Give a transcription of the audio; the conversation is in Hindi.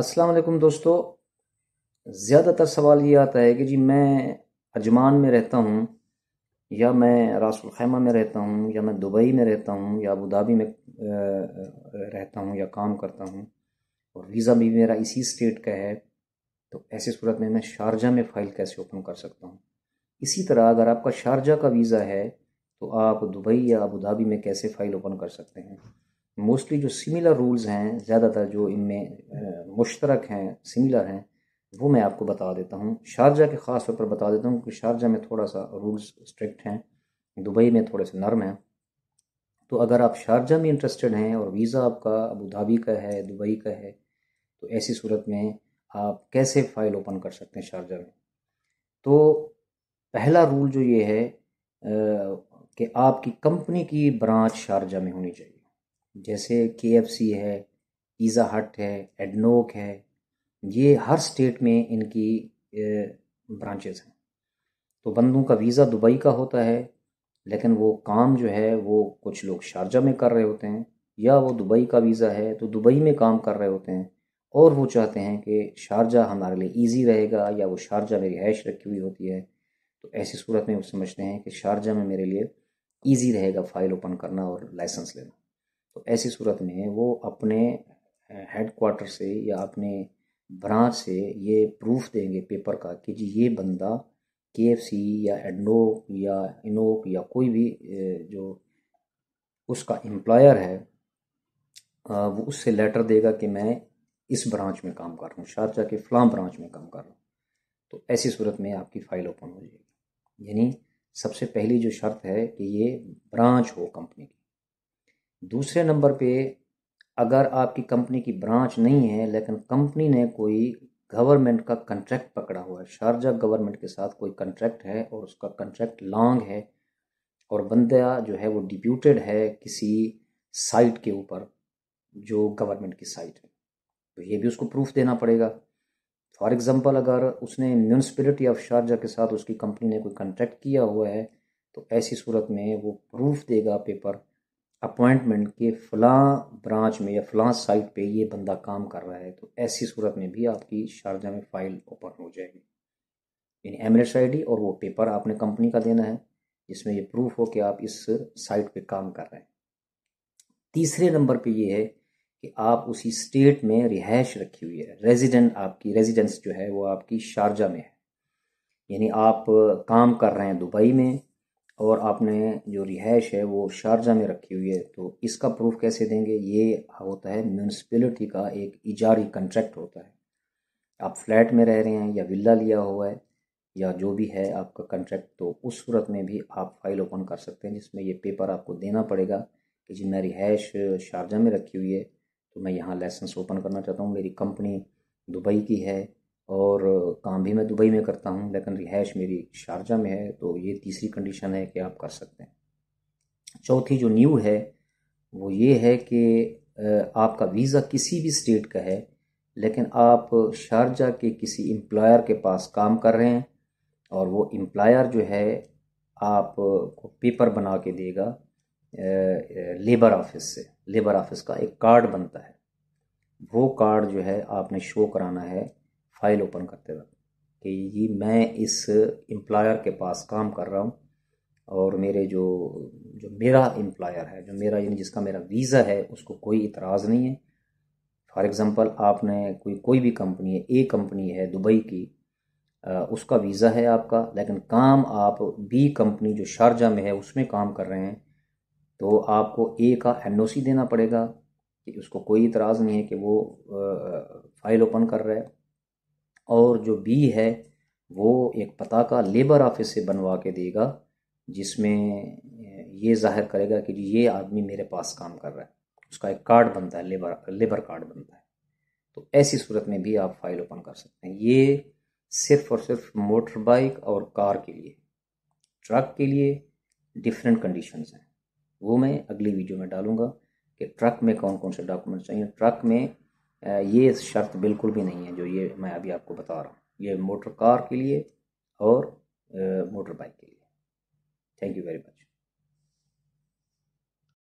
अस्सलाम वालेकुम दोस्तों ज़्यादातर सवाल ये आता है कि जी मैं अजमान में रहता हूँ या मैं रासुल खैमा में रहता हूँ या मैं दुबई में रहता हूँ या अबू धाबी में रहता हूँ या काम करता हूँ और वीज़ा भी मेरा इसी स्टेट का है तो ऐसी सूरत में मैं शारजा में फ़ाइल कैसे ओपन कर सकता हूँ इसी तरह अगर आपका शारजा का वीज़ा है तो आप दुबई या अबू धाबी में कैसे फ़ाइल ओपन कर सकते हैं मोस्टली जो सिमिलर रूल्स हैं ज़्यादातर जो इनमें मुश्तरक हैं सिमिलर हैं वो मैं आपको बता देता हूँ शारजा के ख़ास तौर पर बता देता हूँ कि शारजा में थोड़ा सा रूल्स स्ट्रिक्ट हैं दुबई में थोड़े से नरम हैं तो अगर आप शारजा में इंटरेस्टेड हैं और वीज़ा आपका अबू धाबी का है दुबई का है तो ऐसी सूरत में आप कैसे फ़ाइल ओपन कर सकते हैं शारजा में तो पहला रूल जो ये है कि आपकी कंपनी की ब्रांच शारजा में होनी चाहिए जैसे के है पिज़ा हट है एडनोक है ये हर स्टेट में इनकी ब्रांचेस हैं तो बंदों का वीज़ा दुबई का होता है लेकिन वो काम जो है वो कुछ लोग शारजा में कर रहे होते हैं या वो दुबई का वीज़ा है तो दुबई में काम कर रहे होते हैं और वो चाहते हैं कि शारजा हमारे लिए ईजी रहेगा या वो शारजा में रिहाइश रखी हुई होती है तो ऐसी सूरत में वो समझते हैं कि शारजा में मेरे लिए ईजी रहेगा फ़ाइल ओपन करना और लाइसेंस लेना तो ऐसी सूरत में वो अपने हेड क्वार्टर से या अपने ब्रांच से ये प्रूफ देंगे पेपर का कि जी ये बंदा के या एडनोक या इनोक या कोई भी जो उसका एम्प्लॉयर है वो उससे लेटर देगा कि मैं इस ब्रांच में काम कर रहा हूँ शारजा के फ्लाम ब्रांच में काम कर रहा हूँ तो ऐसी सूरत में आपकी फ़ाइल ओपन हो जाएगी यानी सबसे पहली जो शर्त है कि ये ब्रांच हो कंपनी की दूसरे नंबर पे अगर आपकी कंपनी की ब्रांच नहीं है लेकिन कंपनी ने कोई गवर्नमेंट का कंट्रैक्ट पकड़ा हुआ है शारजा गवर्नमेंट के साथ कोई कंट्रैक्ट है और उसका कंट्रैक्ट लॉन्ग है और बंदा जो है वो डिप्यूटेड है किसी साइट के ऊपर जो गवर्नमेंट की साइट है तो ये भी उसको प्रूफ देना पड़ेगा फॉर एग्ज़ाम्पल अगर उसने म्यूनसिपलिटी ऑफ शारजा के साथ उसकी कंपनी ने कोई कंट्रैक्ट किया हुआ है तो ऐसी सूरत में वो प्रूफ देगा पेपर अपॉइंटमेंट के फला ब्रांच में या फ़लाँ साइट पे ये बंदा काम कर रहा है तो ऐसी सूरत में भी आपकी शारजा में फ़ाइल ओपन हो जाएगी यानी एमरेट्स आई और वो पेपर आपने कंपनी का देना है जिसमें ये प्रूफ हो कि आप इस साइट पे काम कर रहे हैं तीसरे नंबर पे ये है कि आप उसी स्टेट में रिहाइश रखी हुई है रेजिडेंट आपकी रेजिडेंस जो है वो आपकी शारजा में है यानी आप काम कर रहे हैं दुबई में और आपने जो रिहाइश है वो शारजा में रखी हुई है तो इसका प्रूफ कैसे देंगे ये होता है म्यूनसिपलिटी का एक इजारी कंट्रैक्ट होता है आप फ्लैट में रह रहे हैं या विला लिया हुआ है या जो भी है आपका कंट्रैक्ट तो उस सूरत में भी आप फाइल ओपन कर सकते हैं जिसमें ये पेपर आपको देना पड़ेगा कि जी मैं रिहाइश शारजा में रखी हुई है तो मैं यहाँ लाइसेंस ओपन करना चाहता हूँ मेरी कंपनी दुबई की है और काम भी मैं दुबई में करता हूँ लेकिन रिहाइश मेरी शारजा में है तो ये तीसरी कंडीशन है कि आप कर सकते हैं चौथी जो न्यू है वो ये है कि आपका वीज़ा किसी भी स्टेट का है लेकिन आप शारजा के किसी एम्प्लॉयर के पास काम कर रहे हैं और वो एम्प्लॉयर जो है आप को पेपर बना के देगा लेबर ऑफिस से लेबर ऑफिस का एक कार्ड बनता है वो कार्ड जो है आपने शो कराना है फाइल ओपन करते वक्त कि ये मैं इस एम्प्लॉयर के पास काम कर रहा हूँ और मेरे जो जो मेरा एम्प्लॉयर है जो मेरा यानी जिसका मेरा वीज़ा है उसको कोई इतराज़ नहीं है फॉर एग्ज़ाम्पल आपने कोई कोई भी कंपनी है ए कंपनी है दुबई की आ, उसका वीज़ा है आपका लेकिन काम आप बी कंपनी जो शारजा में है उसमें काम कर रहे हैं तो आपको ए का एन देना पड़ेगा कि उसको कोई इतराज़ नहीं है कि वो फाइल ओपन कर रहा है और जो बी है वो एक पता का लेबर ऑफिस से बनवा के देगा जिसमें ये जाहिर करेगा कि ये आदमी मेरे पास काम कर रहा है उसका एक कार्ड बनता है लेबर लेबर कार्ड बनता है तो ऐसी सूरत में भी आप फाइल ओपन कर सकते हैं ये सिर्फ और सिर्फ मोटर बाइक और कार के लिए ट्रक के लिए डिफरेंट कंडीशंस हैं वो मैं अगली वीडियो में डालूँगा कि ट्रक में कौन कौन से डॉक्यूमेंट्स चाहिए ट्रक में ये शर्त बिल्कुल भी नहीं है जो ये मैं अभी आपको बता रहा हूँ ये मोटर कार के लिए और मोटर बाइक के लिए थैंक यू वेरी मच